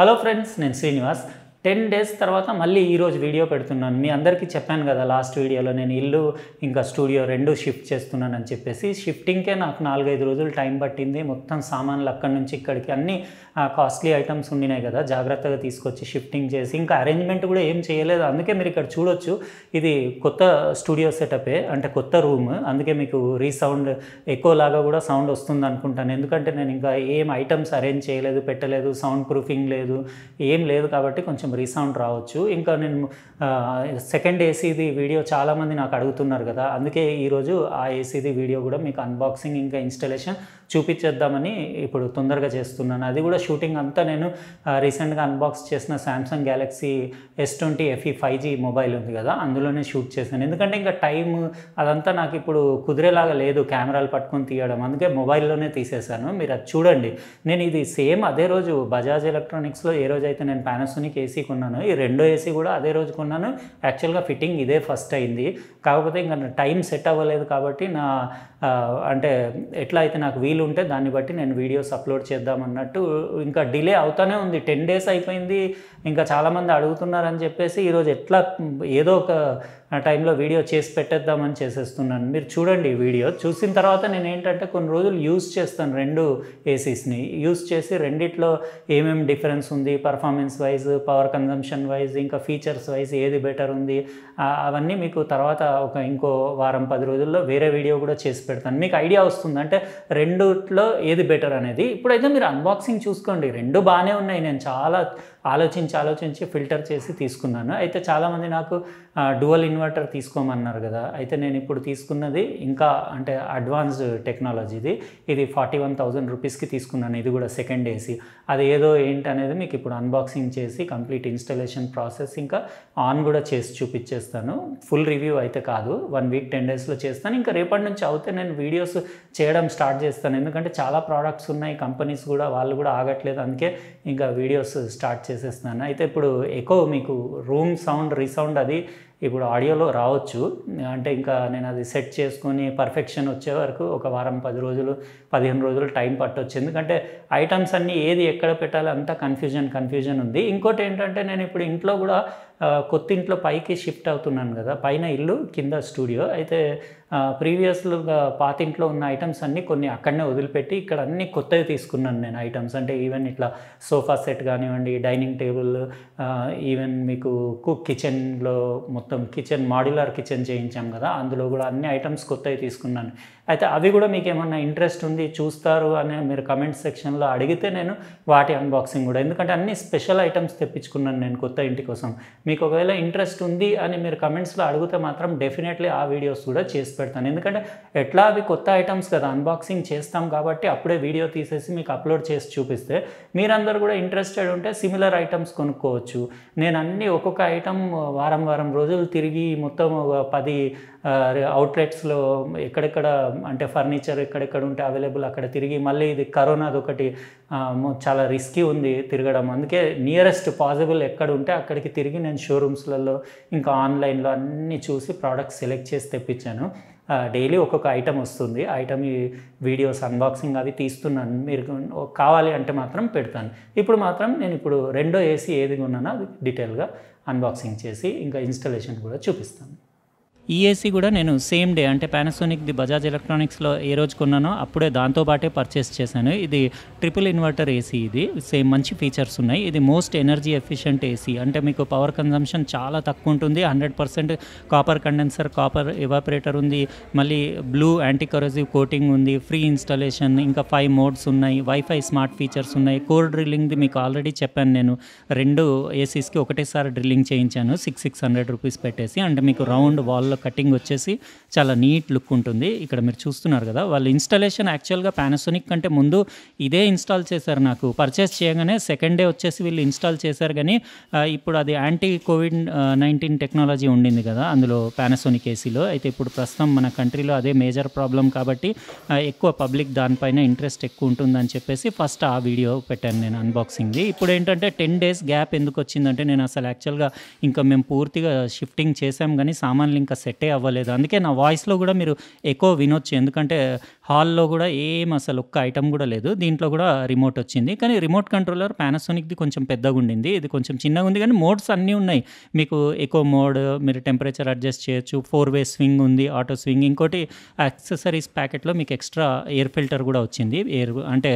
hello friends నేను Srinivas ten days తర్వాత మళ్ళీ ఈరోజు వీడియో పెడుతున్నాను మీ అందరికీ చెప్పాను కదా లాస్ట్ వీడియోలో నేను ఇల్లు ఇంకా స్టూడియో రెండు షిఫ్ట్ చేస్తున్నానని చెప్పేసి షిఫ్టింగ్కే నాకు నాలుగైదు రోజులు టైం పట్టింది మొత్తం సామాన్లు అక్కడి నుంచి ఇక్కడికి అన్ని కాస్ట్లీ ఐటమ్స్ ఉండినాయి కదా జాగ్రత్తగా తీసుకొచ్చి షిఫ్టింగ్ చేసి ఇంకా అరేంజ్మెంట్ కూడా ఏం చేయలేదు అందుకే మీరు ఇక్కడ చూడొచ్చు ఇది కొత్త స్టూడియో సెటపే అంటే కొత్త రూమ్ అందుకే మీకు రీసౌండ్ లాగా కూడా సౌండ్ వస్తుంది అనుకుంటాను ఎందుకంటే నేను ఇంకా ఏం ఐటమ్స్ అరేంజ్ చేయలేదు పెట్టలేదు సౌండ్ ప్రూఫింగ్ లేదు ఏం లేదు కాబట్టి కొంచెం కొంచెం రీసౌండ్ రావచ్చు ఇంకా నేను సెకండ్ ఏసీది వీడియో చాలామంది నాకు అడుగుతున్నారు కదా అందుకే ఈరోజు ఆ ఏసీది వీడియో కూడా మీకు అన్బాక్సింగ్ ఇంకా ఇన్స్టలేషన్ చూపించేద్దామని ఇప్పుడు తొందరగా చేస్తున్నాను అది కూడా షూటింగ్ అంతా నేను రీసెంట్గా అన్బాక్స్ చేసిన Samsung Galaxy S twenty FE five G mobile ఉంది కదా అందులోనే షూట్ చేశాను ఎందుకంటే ఇంకా టైం అదంతా నాకు ఇప్పుడు కుదిరేలాగా లేదు కెమెరాలు పట్టుకొని తీయడం అందుకే మొబైల్లోనే తీసేశాను మీరు అది చూడండి నేను ఇది సేమ్ అదే రోజు బజాజ్ ఎలక్ట్రానిక్స్లో ఏ రోజు అయితే నేను పానాసోనిక్ ఏసీ కొన్నాను ఈ రెండో ఏసీ కూడా అదే రోజు కొన్నాను యాక్చువల్గా ఫిట్టింగ్ ఇదే ఫస్ట్ అయింది కాకపోతే ఇంకా టైం సెట్ అవ్వలేదు కాబట్టి నా అంటే ఎట్లా అయితే నాకు వీలు వీలు ఉంటే దాన్ని బట్టి నేను వీడియోస్ అప్లోడ్ చేద్దామన్నట్టు ఇంకా డిలే అవుతానే ఉంది టెన్ డేస్ అయిపోయింది ఇంకా చాలామంది అడుగుతున్నారని చెప్పేసి ఈరోజు ఎట్లా ఏదో ఒక ఆ టైంలో వీడియో చేసి పెట్టేద్దామని చేసేస్తున్నాను మీరు చూడండి వీడియో చూసిన తర్వాత నేను ఏంటంటే కొన్ని రోజులు యూస్ చేస్తాను రెండు ఏసీస్ని యూస్ చేసి రెండిట్లో ఏమేమి డిఫరెన్స్ ఉంది performance wise power consumption wise ఇంకా ఫీచర్స్ వైజ్ ఏది బెటర్ ఉంది అవన్నీ మీకు తర్వాత ఒక ఇంకో వారం పది రోజుల్లో వేరే వీడియో కూడా చేసి పెడతాను మీకు ఐడియా వస్తుంది అంటే రెండుట్లో ఏది బెటర్ అనేది ఇప్పుడైతే మీరు అన్బాక్సింగ్ చూసుకోండి రెండు బాగానే ఉన్నాయి నేను చాలా ఆలోచించి ఆలోచించి ఫిల్టర్ చేసి తీసుకున్నాను అయితే చాలామంది నాకు డువల్ ఇన్వర్టర్ తీసుకోమన్నారు కదా అయితే నేను ఇప్పుడు తీసుకున్నది ఇంకా అంటే అడ్వాన్స్డ్ టెక్నాలజీది ఇది ఫార్టీ వన్ థౌజండ్ రూపీస్కి తీసుకున్నాను ఇది కూడా సెకండ్ ఏసీ అది ఏదో ఏంటనేది మీకు ఇప్పుడు అన్బాక్సింగ్ చేసి కంప్లీట్ ఇన్స్టలేషన్ ప్రాసెస్ ఇంకా ఆన్ కూడా చేసి చూపించేస్తాను ఫుల్ రివ్యూ అయితే కాదు వన్ వీక్ టెన్ డేస్లో చేస్తాను ఇంకా రేపటి నుంచి అవుతే నేను వీడియోస్ చేయడం స్టార్ట్ చేస్తాను ఎందుకంటే చాలా ప్రోడక్ట్స్ ఉన్నాయి కంపెనీస్ కూడా వాళ్ళు కూడా ఆగట్లేదు అందుకే ఇంకా వీడియోస్ స్టార్ట్ చేసేస్తున్నాను అయితే ఇప్పుడు ఎక్కువ మీకు రూమ్ సౌండ్ రీసౌండ్ అది ఇప్పుడు ఆడియోలో రావచ్చు అంటే ఇంకా నేను అది సెట్ చేసుకొని పర్ఫెక్షన్ వచ్చే వరకు ఒక వారం పది రోజులు పదిహేను రోజులు టైం పట్టవచ్చు ఎందుకంటే ఐటమ్స్ అన్నీ ఏది ఎక్కడ పెట్టాలి అంతా కన్ఫ్యూజన్ కన్ఫ్యూజన్ ఉంది ఇంకోటి ఏంటంటే నేను ఇప్పుడు ఇంట్లో కూడా కొత్త ఇంట్లో పైకి షిఫ్ట్ అవుతున్నాను కదా పైన ఇల్లు కింద స్టూడియో అయితే ప్రీవియస్గా పాత ఇంట్లో ఉన్న ఐటమ్స్ అన్నీ కొన్ని అక్కడనే వదిలిపెట్టి ఇక్కడ అన్ని కొత్తవి తీసుకున్నాను నేను ఐటమ్స్ అంటే ఈవెన్ ఇట్లా సోఫా సెట్ కానివ్వండి డైనింగ్ టేబుల్ ఈవెన్ మీకు కుక్ కిచెన్లో మొత్తం మొత్తం కిచెన్ మాడ్యులర్ కిచెన్ చేయించాం కదా అందులో కూడా అన్ని ఐటమ్స్ కొత్తవి తీసుకున్నాను అయితే అవి కూడా మీకు ఏమన్నా ఇంట్రెస్ట్ ఉంది చూస్తారు అని మీరు కమెంట్ సెక్షన్లో అడిగితే నేను వాటి అన్బాక్సింగ్ కూడా ఎందుకంటే అన్ని స్పెషల్ ఐటమ్స్ తెప్పించుకున్నాను నేను కొత్త ఇంటి కోసం మీకు ఒకవేళ ఇంట్రెస్ట్ ఉంది అని మీరు కమెంట్స్లో అడిగితే మాత్రం డెఫినెట్లీ ఆ వీడియోస్ కూడా చేసి పెడతాను ఎందుకంటే ఎట్లా అవి కొత్త ఐటమ్స్ కదా అన్బాక్సింగ్ చేస్తాం కాబట్టి అప్పుడే వీడియో తీసేసి మీకు అప్లోడ్ చేసి చూపిస్తే మీరందరూ కూడా ఇంట్రెస్టెడ్ ఉంటే సిమిలర్ ఐటమ్స్ కొనుక్కోవచ్చు నేను అన్ని ఒక్కొక్క ఐటమ్ వారం వారం రోజులు తిరిగి మొత్తం పది అవుట్లెట్స్లో ఎక్కడెక్కడ అంటే ఫర్నిచర్ ఎక్కడెక్కడ ఉంటే అవైలబుల్ అక్కడ తిరిగి మళ్ళీ ఇది కరోనాది ఒకటి చాలా రిస్కీ ఉంది తిరగడం అందుకే నియరెస్ట్ పాసిబుల్ ఎక్కడ ఉంటే అక్కడికి తిరిగి నేను షోరూమ్స్లలో ఇంకా ఆన్లైన్లో అన్నీ చూసి ప్రోడక్ట్స్ సెలెక్ట్ చేసి తెప్పించాను డైలీ ఒక్కొక్క ఐటమ్ వస్తుంది ఐటమ్ వీడియోస్ అన్బాక్సింగ్ అవి తీస్తున్నాను మీరు కావాలి అంటే మాత్రం పెడతాను ఇప్పుడు మాత్రం నేను ఇప్పుడు రెండో ఏసీ ఏది ఉన్నానో అది డీటెయిల్గా అన్బాక్సింగ్ చేసి ఇంకా ఇన్స్టాలేషన్ కూడా చూపిస్తాను ఈ e ఏసీ కూడా నేను సేమ్ డే అంటే ది బజాజ్ ఎలక్ట్రానిక్స్లో ఏ రోజు కొన్నానో అప్పుడే దాంతోపాటే పర్చేస్ చేశాను ఇది ట్రిపుల్ ఇన్వర్టర్ ఏసీ ఇది సేమ్ మంచి ఫీచర్స్ ఉన్నాయి ఇది మోస్ట్ ఎనర్జీ ఎఫిషియంట్ ఏసీ అంటే మీకు పవర్ కన్జంప్షన్ చాలా తక్కువ ఉంటుంది hundred percent copper condenser copper evaporator ఉంది మళ్ళీ బ్లూ యాంటీ కరోజివ్ కోటింగ్ ఉంది ఫ్రీ ఇన్స్టాలేషన్ ఇంకా ఫైవ్ మోడ్స్ ఉన్నాయి వైఫై స్మార్ట్ ఫీచర్స్ ఉన్నాయి కోర్ డ్రిల్లింగ్ది మీకు ఆల్రెడీ చెప్పాను నేను రెండు ఏసీస్కి ఒకటేసారి డ్రిల్లింగ్ చేయించాను సిక్స్ సిక్స్ హండ్రెడ్ రూపీస్ పెట్టేసి అంటే మీకు రౌండ్ వాల్ కటింగ్ వచ్చేసి చాలా నీట్ లుక్ ఉంటుంది ఇక్కడ మీరు చూస్తున్నారు కదా వాళ్ళు ఇన్స్టాలేషన్ యాక్చువల్గా ప్యానసోనిక్ కంటే ముందు ఇదే ఇన్స్టాల్ చేశారు నాకు పర్చేస్ చేయగానే సెకండ్ డే వచ్చేసి వీళ్ళు ఇన్స్టాల్ చేశారు కానీ ఇప్పుడు అది యాంటీ కోవిడ్ నైన్టీన్ టెక్నాలజీ ఉండింది కదా అందులో ప్యానసోనిక్ ఏసీలో అయితే ఇప్పుడు ప్రస్తుతం మన కంట్రీలో అదే మేజర్ ప్రాబ్లం కాబట్టి ఎక్కువ పబ్లిక్ దానిపైన ఇంట్రెస్ట్ ఎక్కువ ఉంటుందని చెప్పేసి ఫస్ట్ ఆ వీడియో పెట్టాను నేను అన్బాక్సింగ్ది ఇప్పుడు ఏంటంటే టెన్ డేస్ గ్యాప్ ఎందుకు వచ్చిందంటే నేను అసలు యాక్చువల్గా ఇంకా మేము పూర్తిగా షిఫ్టింగ్ చేసాం కానీ సామాన్లు ఇంకా సెట్ అవ్వలేదు అందుకే నా వాయిస్లో కూడా మీరు ఎక్కువ వినొచ్చు ఎందుకంటే హాల్లో కూడా ఏం అసలు ఒక్క ఐటమ్ కూడా లేదు దీంట్లో కూడా రిమోట్ వచ్చింది కానీ రిమోట్ కంట్రోలర్ పానాసోనిక్ది కొంచెం పెద్దగా ఉండింది ఇది కొంచెం చిన్నగా ఉంది కానీ మోడ్స్ అన్నీ ఉన్నాయి మీకు ఎకో మోడ్ మీరు టెంపరేచర్ అడ్జస్ట్ చేయొచ్చు ఫోర్ వే స్వింగ్ ఉంది ఆటో స్వింగ్ ఇంకోటి యాక్సెసరీస్ ప్యాకెట్లో మీకు ఎక్స్ట్రా ఎయిర్ ఫిల్టర్ కూడా వచ్చింది ఎయిర్ అంటే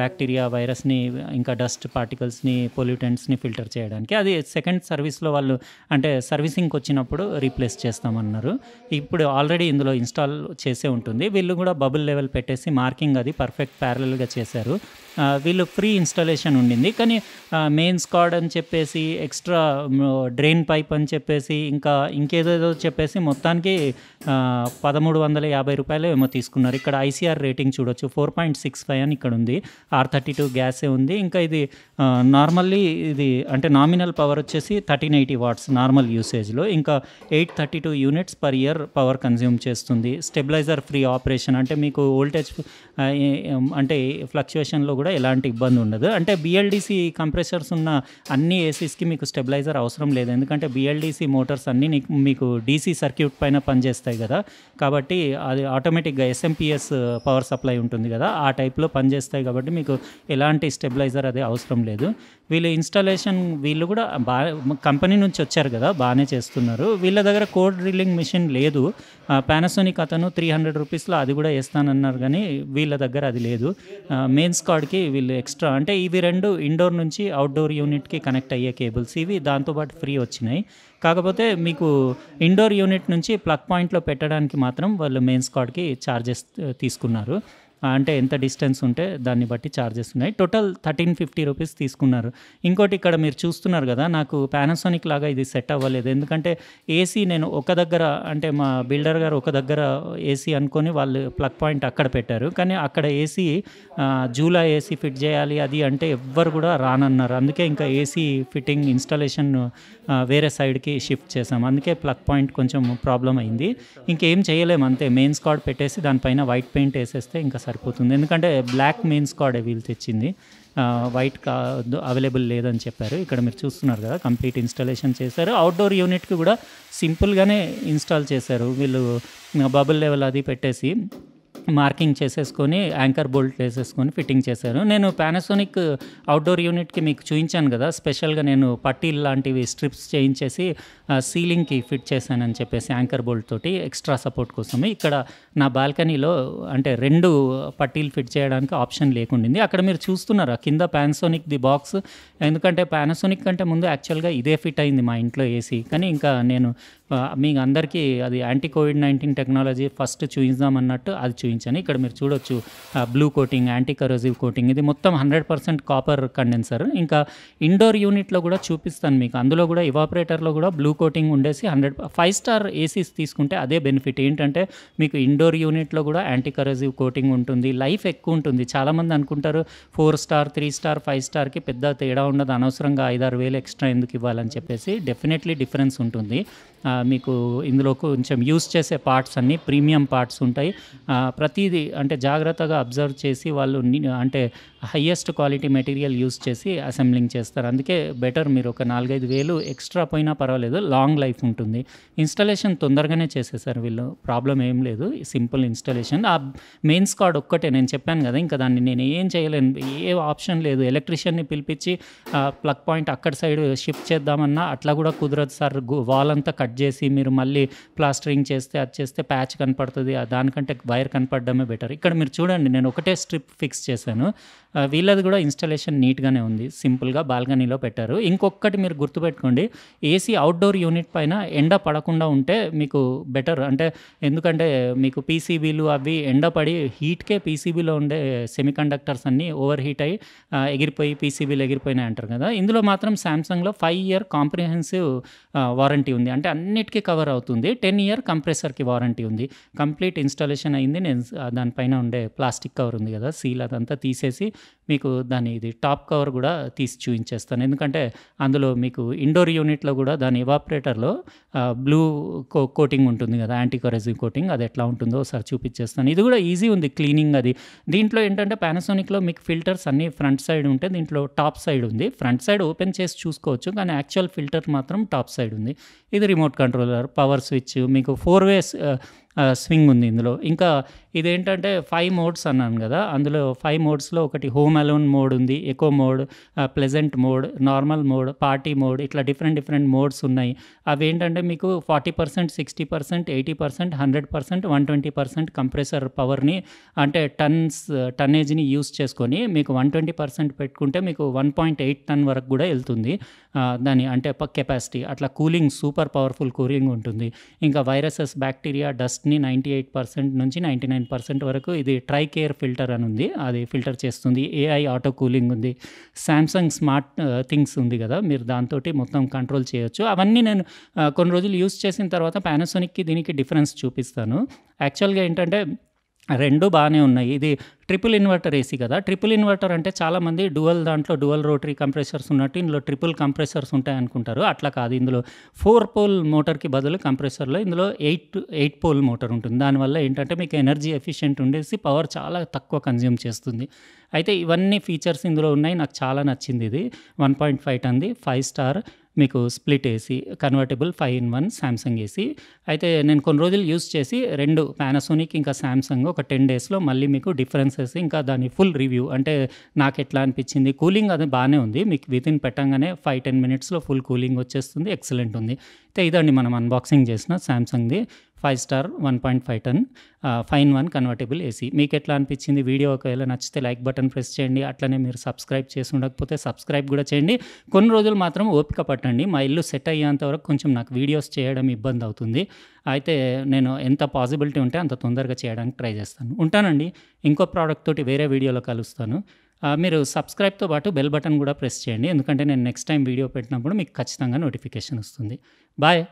బ్యాక్టీరియా వైరస్ని ఇంకా డస్ట్ పార్టికల్స్ని పొల్యూటెంట్స్ని ఫిల్టర్ చేయడానికి అది సెకండ్ సర్వీస్లో వాళ్ళు అంటే సర్వీసింగ్కి వచ్చినప్పుడు రీప్లేస్ చేస్తామన్నారు ఇప్పుడు ఆల్రెడీ ఇందులో ఇన్స్టాల్ చేసే ఉంటుంది వీళ్ళు కూడా బబుల్ లెవెల్ పెట్టేసి మార్కింగ్ అది పర్ఫెక్ట్ ప్యారలల్గా చేశారు వీళ్ళు ఫ్రీ ఇన్స్టాలేషన్ ఉండింది కానీ మెయిన్ స్కాడ్ అని చెప్పేసి ఎక్స్ట్రా డ్రైన్ పైప్ అని చెప్పేసి ఇంకా ఇంకేదేదో చెప్పేసి మొత్తానికి పదమూడు వందల యాభై రూపాయలు ఏమో తీసుకున్నారు ఇక్కడ ఐసీఆర్ రేటింగ్ చూడొచ్చు ఫోర్ పాయింట్ సిక్స్ ఫైవ్ అని ఇక్కడ ఉంది ఆర్ థర్టీ టూ గ్యాసే ఉంది ఇంకా ఇది నార్మల్లీ ఇది అంటే నామినల్ పవర్ వచ్చేసి థర్టీన్ ఎయిటీ వాట్స్ నార్మల్ యూసేజ్లో ఇంకా eight thirty two units per year power consume చేస్తుంది స్టెబిలైజర్ ఫ్రీ ఆపరేషన్ అంటే మీకు ఓల్టేజ్ అంటే ఫ్లక్చువేషన్లో కూడా ఎలాంటి ఇబ్బంది ఉండదు అంటే బిఎల్డిసి కంప్రెషర్స్ ఉన్న అన్ని ఏసీస్కి మీకు స్టెబిలైజర్ అవసరం లేదు ఎందుకంటే బిఎల్డిసి మోటార్స్ అన్నీ మీకు డీసీ సర్క్యూట్ పైన పనిచేస్తాయి కదా కాబట్టి అది ఆటోమేటిక్గా ఎస్ఎంపిఎస్ పవర్ సప్లై ఉంటుంది కదా ఆ టైప్లో పనిచేస్తాయి కాబట్టి మీకు ఎలాంటి స్టెబిలైజర్ అది అవసరం లేదు వీళ్ళు ఇన్స్టాలేషన్ వీళ్ళు కూడా బా కంపెనీ నుంచి వచ్చారు కదా బాగానే చేస్తున్నారు వీళ్ళ దగ్గర కోడ్ డ్రిల్లింగ్ మిషన్ లేదు పానాసోనిక్ అతను త్రీ హండ్రెడ్ రూపీస్లో అది కూడా వేస్తానన్నారు కానీ వీళ్ళ దగ్గర అది లేదు మెయిన్ స్కాడ్కి వీళ్ళు ఎక్స్ట్రా అంటే ఇవి రెండు ఇండోర్ నుంచి అవుట్డోర్ యూనిట్కి కనెక్ట్ అయ్యే కేబుల్స్ ఇవి దాంతోపాటు ఫ్రీ వచ్చినాయి కాకపోతే మీకు ఇండోర్ యూనిట్ నుంచి ప్లగ్ పాయింట్లో పెట్టడానికి మాత్రం వాళ్ళు మెయిన్ స్కాడ్కి ఛార్జెస్ తీసుకున్నారు అంటే ఎంత డిస్టెన్స్ ఉంటే దాన్ని బట్టి ఛార్జెస్ ఉన్నాయి టోటల్ థర్టీన్ ఫిఫ్టీ రూపీస్ తీసుకున్నారు ఇంకోటి ఇక్కడ మీరు చూస్తున్నారు కదా నాకు పానాసోనిక్ లాగా ఇది సెట్ అవ్వలేదు ఎందుకంటే ఏసీ నేను ఒక దగ్గర అంటే మా బిల్డర్ గారు ఒక దగ్గర ఏసీ అనుకొని వాళ్ళు ప్లగ్ పాయింట్ అక్కడ పెట్టారు కానీ అక్కడ ఏసీ జూలా ఏసీ ఫిట్ చేయాలి అది అంటే ఎవ్వరు కూడా రానన్నారు అందుకే ఇంకా ఏసీ ఫిట్టింగ్ ఇన్స్టాలేషన్ వేరే సైడ్కి షిఫ్ట్ చేసాం అందుకే ప్లగ్ పాయింట్ కొంచెం ప్రాబ్లం అయింది ఇంకేం చేయలేము అంతే మెయిన్ స్కాడ్ పెట్టేసి దానిపైన వైట్ పెయింట్ వేసేస్తే ఇంకా సరిపోతుంది ఎందుకంటే బ్లాక్ మెయిన్ స్కాడే వీళ్ళు తెచ్చింది వైట్ కా అవైలబుల్ లేదని చెప్పారు ఇక్కడ మీరు చూస్తున్నారు కదా కంప్లీట్ ఇన్స్టాలేషన్ చేశారు అవుట్డోర్ యూనిట్కి కూడా సింపుల్గానే ఇన్స్టాల్ చేశారు వీళ్ళు బబుల్ లెవెల్ అది పెట్టేసి మార్కింగ్ చేసేసుకొని యాంకర్ బోల్ట్ వేసేసుకొని ఫిట్టింగ్ చేశాను నేను పానాసోనిక్ అవుట్డోర్ యూనిట్కి మీకు చూపించాను కదా స్పెషల్గా నేను పట్టీలు లాంటివి స్ట్రిప్స్ చేయించేసి సీలింగ్కి ఫిట్ చేశానని చెప్పేసి యాంకర్ బోల్ట్ తోటి ఎక్స్ట్రా సపోర్ట్ కోసమే ఇక్కడ నా బాల్కనీలో అంటే రెండు పట్టీలు ఫిట్ చేయడానికి ఆప్షన్ లేకుండింది అక్కడ మీరు చూస్తున్నారా కింద పానాసోనిక్ ది బాక్స్ ఎందుకంటే పానాసోనిక్ కంటే ముందు యాక్చువల్గా ఇదే ఫిట్ అయింది మా ఇంట్లో ఏసీ కానీ ఇంకా నేను మీ అందరికీ అది anti Covid nineteen technology first చూయిద్దాం అన్నట్టు అది చూపించాను ఇక్కడ మీరు చూడొచ్చు blue coating anti corrosive coating ఇది మొత్తం హండ్రెడ్ పర్సెంట్ కాపర్ కండెన్సర్ ఇంకా ఇండోర్ యూనిట్లో కూడా చూపిస్తాను మీకు అందులో కూడా ఇవాపరేటర్లో కూడా బ్లూ కోటింగ్ ఉండేసి హండ్రెడ్ ఫైవ్ స్టార్ ఏసీస్ తీసుకుంటే అదే బెనిఫిట్ ఏంటంటే మీకు ఇండోర్ యూనిట్లో కూడా యాంటీ కరోజివ్ కోటింగ్ ఉంటుంది లైఫ్ ఎక్కువ ఉంటుంది చాలామంది అనుకుంటారు four star three star five స్టార్కి పెద్ద తేడా ఉండదు అనవసరంగా ఐదారు వేలు ఎక్స్ట్రా ఎందుకు ఇవ్వాలని చెప్పేసి డెఫినెట్లీ డిఫరెన్స్ ఉంటుంది మీకు ఇందులో కొంచెం యూస్ చేసే పార్ట్స్ అన్నీ ప్రీమియం పార్ట్స్ ఉంటాయి ప్రతిదీ అంటే జాగ్రత్తగా అబ్జర్వ్ చేసి వాళ్ళు అంటే హయ్యెస్ట్ క్వాలిటీ మెటీరియల్ యూస్ చేసి అసెంబ్లింగ్ చేస్తారు అందుకే బెటర్ మీరు ఒక నాలుగైదు వేలు ఎక్స్ట్రా పోయినా పర్వాలేదు లాంగ్ లైఫ్ ఉంటుంది ఇన్స్టాలేషన్ తొందరగానే చేసేసారు వీళ్ళు ప్రాబ్లం ఏం లేదు సింపుల్ ఇన్స్టాలేషన్ ఆ మెయిన్స్ కార్డ్ ఒక్కటే నేను చెప్పాను కదా ఇంకా దాన్ని నేను ఏం చేయలేను ఏ ఆప్షన్ లేదు ఎలక్ట్రీషియన్ని పిలిపించి ప్లగ్ పాయింట్ అక్కడ సైడ్ షిఫ్ట్ చేద్దామన్నా అట్లా కూడా కుదరదు సార్ వాల్ అంతా కట్ చేసి మీరు మళ్ళీ ప్లాస్టరింగ్ చేస్తే అది చేస్తే ప్యాచ్ కనపడుతుంది దానికంటే వైర్ కనపడమే బెటర్ ఇక్కడ మీరు చూడండి నేను ఒకటే స్ట్రిప్ ఫిక్స్ చేశాను వీళ్ళది కూడా ఇన్స్టాలేషన్ నీట్గానే ఉంది సింపుల్గా బాల్కనీలో పెట్టారు ఇంకొకటి మీరు గుర్తుపెట్టుకోండి ఏసీ అవుట్డోర్ యూనిట్ పైన ఎండ పడకుండా ఉంటే మీకు బెటర్ అంటే ఎందుకంటే మీకు పీసీబీలు అవి ఎండ పడి హీట్కే పీసీబీలో ఉండే సెమీకండక్టర్స్ అన్నీ ఓవర్ హీట్ అయ్యి ఎగిరిపోయి పీసీబీలు ఎగిరిపోయినాయి అంటారు కదా ఇందులో మాత్రం శాంసంగ్లో ఫైవ్ ఇయర్ కాంప్రిహెన్సివ్ వారంటీ ఉంది అంటే అన్నిటికీ కవర్ అవుతుంది టెన్ ఇయర్ కంప్రెసర్కి వారంటీ ఉంది కంప్లీట్ ఇన్స్టాలేషన్ అయింది నేను దానిపైన ఉండే ప్లాస్టిక్ కవర్ ఉంది కదా సీల్ అదంతా తీసేసి మీకు దాని ఇది టాప్ కవర్ కూడా తీసి చూపించేస్తాను ఎందుకంటే అందులో మీకు ఇండోర్ యూనిట్లో కూడా దాని ఎవాపరేటర్లో బ్లూ కో కోటింగ్ ఉంటుంది కదా యాంటీ కోటింగ్ అది ఎట్లా ఉంటుందో ఒకసారి చూపించేస్తాను ఇది కూడా ఈజీ ఉంది క్లీనింగ్ అది దీంట్లో ఏంటంటే పానాసోనిక్లో మీకు ఫిల్టర్స్ అన్నీ ఫ్రంట్ సైడ్ ఉంటే దీంట్లో టాప్ సైడ్ ఉంది ఫ్రంట్ సైడ్ ఓపెన్ చేసి చూసుకోవచ్చు కానీ యాక్చువల్ ఫిల్టర్ మాత్రం టాప్ సైడ్ ఉంది ఇది రిమోట్ కంట్రోలర్ పవర్ స్విచ్ మీకు ఫోర్ వేస్ స్వింగ్ ఉంది ఇందులో ఇంకా ఇదేంటంటే ఫైవ్ మోడ్స్ అన్నాను కదా అందులో ఫైవ్ మోడ్స్లో ఒకటి హోమ్ అలోన్ మోడ్ ఉంది eco mode pleasant mode normal mode party mode ఇట్లా డిఫరెంట్ డిఫరెంట్ మోడ్స్ ఉన్నాయి అవేంటంటే మీకు forty percent sixty percent eighty percent hundred percent one twenty percent compressor పవర్ని అంటే టన్స్ టన్నేజ్ని యూస్ చేసుకొని మీకు వన్ ట్వంటీ పర్సెంట్ పెట్టుకుంటే మీకు వన్ పాయింట్ ఎయిట్ టన్ వరకు కూడా వెళ్తుంది దాని అంటే కెపాసిటీ అట్లా కూలింగ్ సూపర్ పవర్ఫుల్ కూలింగ్ ఉంటుంది ఇంకా వైరసెస్ బ్యాక్టీరియా డస్ట్ని నైంటీ ఎయిట్ పర్సెంట్ నుంచి నైంటీ నైన్ పర్సెంట్ వరకు ఇది ట్రై కేర్ ఫిల్టర్ అని ఉంది అది ఫిల్టర్ చేస్తుంది ఏఐ ఆటో కూలింగ్ ఉంది శాంసంగ్ స్మార్ట్ థింగ్స్ ఉంది కదా మీరు దాంతో మొత్తం కంట్రోల్ చేయొచ్చు అవన్నీ నేను కొన్ని రోజులు యూస్ చేసిన తర్వాత పానాసోనిక్కి దీనికి డిఫరెన్స్ చూపిస్తాను యాక్చువల్గా ఏంటంటే రెండు బాగానే ఉన్నాయి ఇది ట్రిపుల్ ఇన్వర్టర్ ఏసీ కదా ట్రిపుల్ ఇన్వర్టర్ అంటే చాలామంది డువల్ దాంట్లో డువల్ రోటరీ కంప్రెసర్స్ ఉన్నట్టు ఇందులో ట్రిపుల్ కంప్రెసర్స్ ఉంటాయి అనుకుంటారు అట్లా కాదు ఇందులో ఫోర్ పోల్ మోటార్కి బదులు కంప్రెసర్లో ఇందులో ఎయిట్ ఎయిట్ పోల్ మోటార్ ఉంటుంది దానివల్ల ఏంటంటే మీకు ఎనర్జీ ఎఫిషియెంట్ ఉండేసి పవర్ చాలా తక్కువ కన్జ్యూమ్ చేస్తుంది అయితే ఇవన్నీ ఫీచర్స్ ఇందులో ఉన్నాయి నాకు చాలా నచ్చింది ఇది వన్ పాయింట్ ఫైవ్ టన్ది ఫైవ్ స్టార్ మీకు split AC convertible five in one Samsung AC అయితే నేను కొన్ని రోజులు యూస్ చేసి రెండు పానాసోనిక్ ఇంకా శాంసంగ్ ఒక టెన్ డేస్లో మళ్ళీ మీకు డిఫరెన్సెస్ ఇంకా దాని ఫుల్ రివ్యూ అంటే నాకు ఎట్లా అనిపించింది కూలింగ్ అది బాగానే ఉంది మీకు వితిన్ పెట్టంగానే ఫైవ్ టెన్ మినిట్స్లో ఫుల్ కూలింగ్ వచ్చేస్తుంది ఎక్సలెంట్ ఉంది అయితే ఇదండి మనం అన్బాక్సింగ్ చేసిన శాంసంగ్ది five star one point five ton five one convertible AC మీకు ఎట్లా అనిపించింది వీడియో ఒకవేళ నచ్చితే లైక్ బటన్ ప్రెస్ చేయండి అట్లనే మీరు సబ్స్క్రైబ్ చేసి ఉండకపోతే సబ్స్క్రైబ్ కూడా చేయండి కొన్ని రోజులు మాత్రం ఓపిక పట్టండి మా ఇల్లు సెట్ అయ్యేంత వరకు కొంచెం నాకు వీడియోస్ చేయడం ఇబ్బంది అవుతుంది అయితే నేను ఎంత పాసిబిలిటీ ఉంటే అంత తొందరగా చేయడానికి ట్రై చేస్తాను ఉంటానండి ఇంకో ప్రోడక్ట్ తోటి వేరే వీడియోలో కలుస్తాను మీరు సబ్స్క్రైబ్తో పాటు బెల్ బటన్ కూడా ప్రెస్ చేయండి ఎందుకంటే నేను నెక్స్ట్ టైం వీడియో పెట్టినప్పుడు మీకు ఖచ్చితంగా నోటిఫికేషన్ వస్తుంది బాయ్